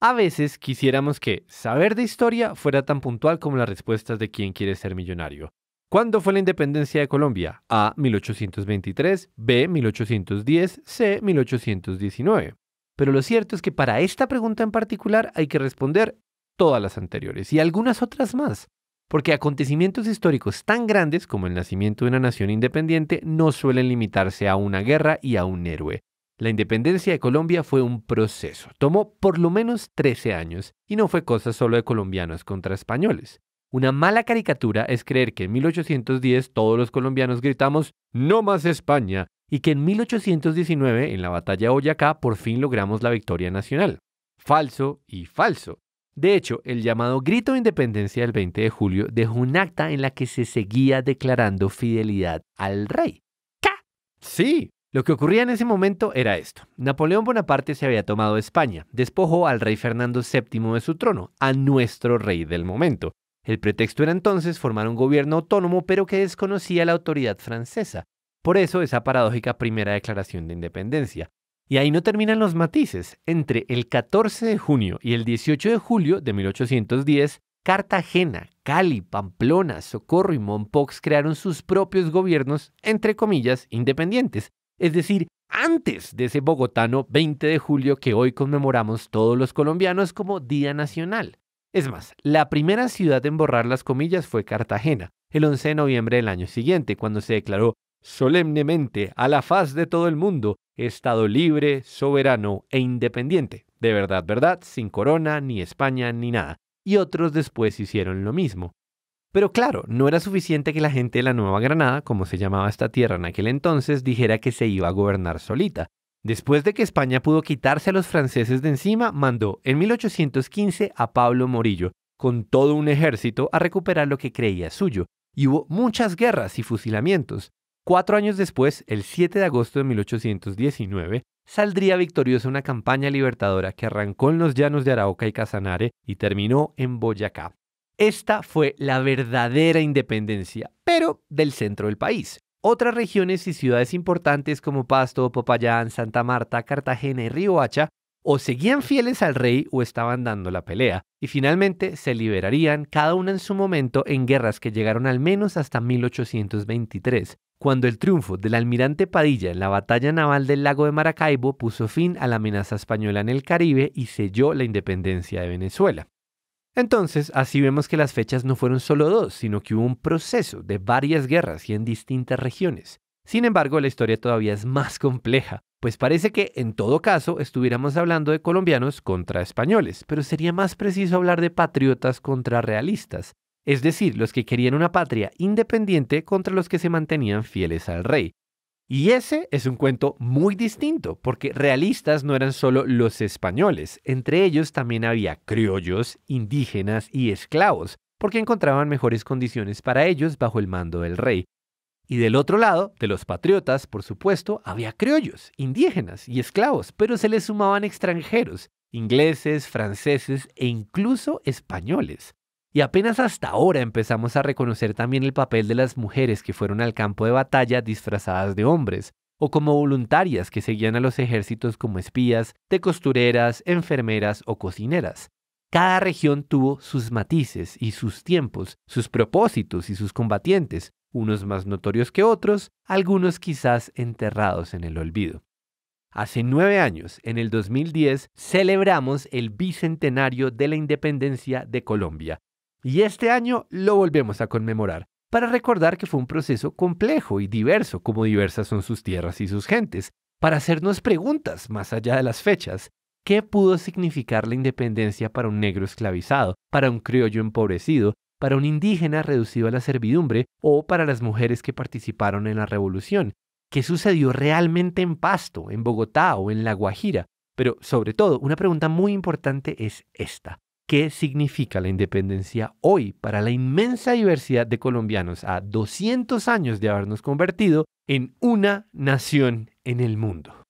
A veces quisiéramos que saber de historia fuera tan puntual como las respuestas de quién quiere ser millonario. ¿Cuándo fue la independencia de Colombia? A. 1823, B. 1810, C. 1819. Pero lo cierto es que para esta pregunta en particular hay que responder todas las anteriores y algunas otras más, porque acontecimientos históricos tan grandes como el nacimiento de una nación independiente no suelen limitarse a una guerra y a un héroe. La independencia de Colombia fue un proceso. Tomó por lo menos 13 años y no fue cosa solo de colombianos contra españoles. Una mala caricatura es creer que en 1810 todos los colombianos gritamos No más España y que en 1819, en la batalla de Boyacá, por fin logramos la victoria nacional. Falso y falso. De hecho, el llamado Grito de Independencia del 20 de julio dejó un acta en la que se seguía declarando fidelidad al rey. ¡Ca! Sí, lo que ocurría en ese momento era esto. Napoleón Bonaparte se había tomado España, despojó al rey Fernando VII de su trono, a nuestro rey del momento. El pretexto era entonces formar un gobierno autónomo pero que desconocía la autoridad francesa. Por eso esa paradójica primera declaración de independencia. Y ahí no terminan los matices. Entre el 14 de junio y el 18 de julio de 1810, Cartagena, Cali, Pamplona, Socorro y mompox crearon sus propios gobiernos, entre comillas, independientes, es decir, antes de ese bogotano 20 de julio que hoy conmemoramos todos los colombianos como Día Nacional. Es más, la primera ciudad en borrar las comillas fue Cartagena, el 11 de noviembre del año siguiente, cuando se declaró solemnemente a la faz de todo el mundo, Estado libre, soberano e independiente. De verdad, verdad, sin corona, ni España, ni nada. Y otros después hicieron lo mismo. Pero claro, no era suficiente que la gente de la Nueva Granada, como se llamaba esta tierra en aquel entonces, dijera que se iba a gobernar solita. Después de que España pudo quitarse a los franceses de encima, mandó en 1815 a Pablo Morillo, con todo un ejército, a recuperar lo que creía suyo, y hubo muchas guerras y fusilamientos. Cuatro años después, el 7 de agosto de 1819, saldría victoriosa una campaña libertadora que arrancó en los llanos de Arauca y Casanare y terminó en Boyacá. Esta fue la verdadera independencia, pero del centro del país. Otras regiones y ciudades importantes como Pasto, Popayán, Santa Marta, Cartagena y Riohacha o seguían fieles al rey o estaban dando la pelea, y finalmente se liberarían cada una en su momento en guerras que llegaron al menos hasta 1823, cuando el triunfo del almirante Padilla en la batalla naval del lago de Maracaibo puso fin a la amenaza española en el Caribe y selló la independencia de Venezuela. Entonces, así vemos que las fechas no fueron solo dos, sino que hubo un proceso de varias guerras y en distintas regiones. Sin embargo, la historia todavía es más compleja, pues parece que en todo caso estuviéramos hablando de colombianos contra españoles, pero sería más preciso hablar de patriotas contra realistas, es decir, los que querían una patria independiente contra los que se mantenían fieles al rey, y ese es un cuento muy distinto, porque realistas no eran solo los españoles, entre ellos también había criollos, indígenas y esclavos, porque encontraban mejores condiciones para ellos bajo el mando del rey. Y del otro lado, de los patriotas, por supuesto, había criollos, indígenas y esclavos, pero se les sumaban extranjeros, ingleses, franceses e incluso españoles. Y apenas hasta ahora empezamos a reconocer también el papel de las mujeres que fueron al campo de batalla disfrazadas de hombres, o como voluntarias que seguían a los ejércitos como espías, de costureras, enfermeras o cocineras. Cada región tuvo sus matices y sus tiempos, sus propósitos y sus combatientes, unos más notorios que otros, algunos quizás enterrados en el olvido. Hace nueve años, en el 2010, celebramos el bicentenario de la independencia de Colombia y este año lo volvemos a conmemorar para recordar que fue un proceso complejo y diverso, como diversas son sus tierras y sus gentes, para hacernos preguntas más allá de las fechas. ¿Qué pudo significar la independencia para un negro esclavizado, para un criollo empobrecido, para un indígena reducido a la servidumbre o para las mujeres que participaron en la revolución? ¿Qué sucedió realmente en Pasto, en Bogotá o en La Guajira? Pero sobre todo, una pregunta muy importante es esta qué significa la independencia hoy para la inmensa diversidad de colombianos a 200 años de habernos convertido en una nación en el mundo.